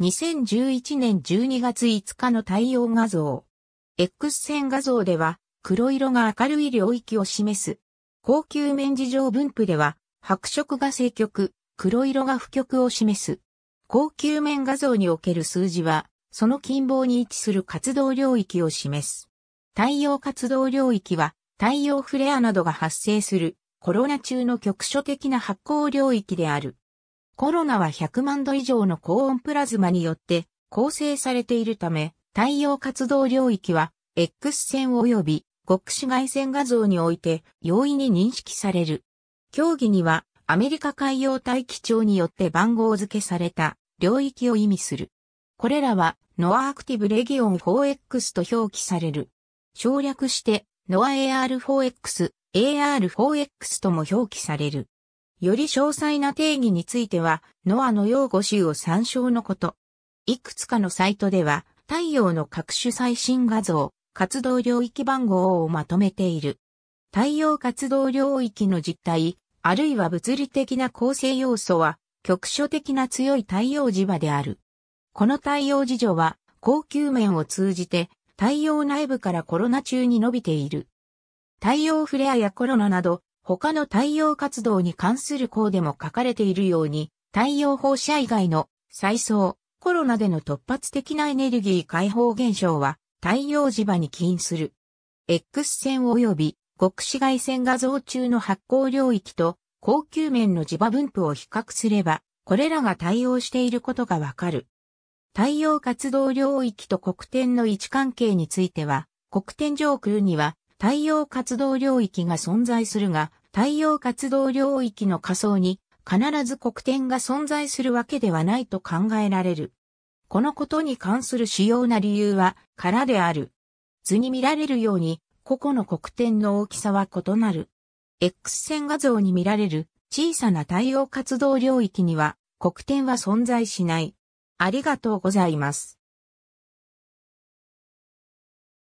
2011年12月5日の太陽画像。X 線画像では、黒色が明るい領域を示す。高級面事情分布では、白色が正極、黒色が負極を示す。高級面画像における数字は、その近傍に位置する活動領域を示す。太陽活動領域は、太陽フレアなどが発生する、コロナ中の局所的な発光領域である。コロナは100万度以上の高温プラズマによって構成されているため、太陽活動領域は X 線及び極紫外線画像において容易に認識される。競技にはアメリカ海洋大気庁によって番号付けされた領域を意味する。これらはノアアクティブレギオン 4X と表記される。省略してノア AR4X、AR4X とも表記される。より詳細な定義については、ノアの用語集を参照のこと。いくつかのサイトでは、太陽の各種最新画像、活動領域番号をまとめている。太陽活動領域の実態、あるいは物理的な構成要素は、局所的な強い太陽磁場である。この太陽磁場は、高級面を通じて、太陽内部からコロナ中に伸びている。太陽フレアやコロナなど、他の太陽活動に関する項でも書かれているように、太陽放射以外の再送、コロナでの突発的なエネルギー解放現象は太陽磁場に起因する。X 線及び極紫外線画像中の発光領域と高級面の磁場分布を比較すれば、これらが対応していることがわかる。太陽活動領域と黒点の位置関係については、黒点上空には太陽活動領域が存在するが、太陽活動領域の仮想に必ず黒点が存在するわけではないと考えられる。このことに関する主要な理由は空である。図に見られるように個々の黒点の大きさは異なる。X 線画像に見られる小さな太陽活動領域には黒点は存在しない。ありがとうございます。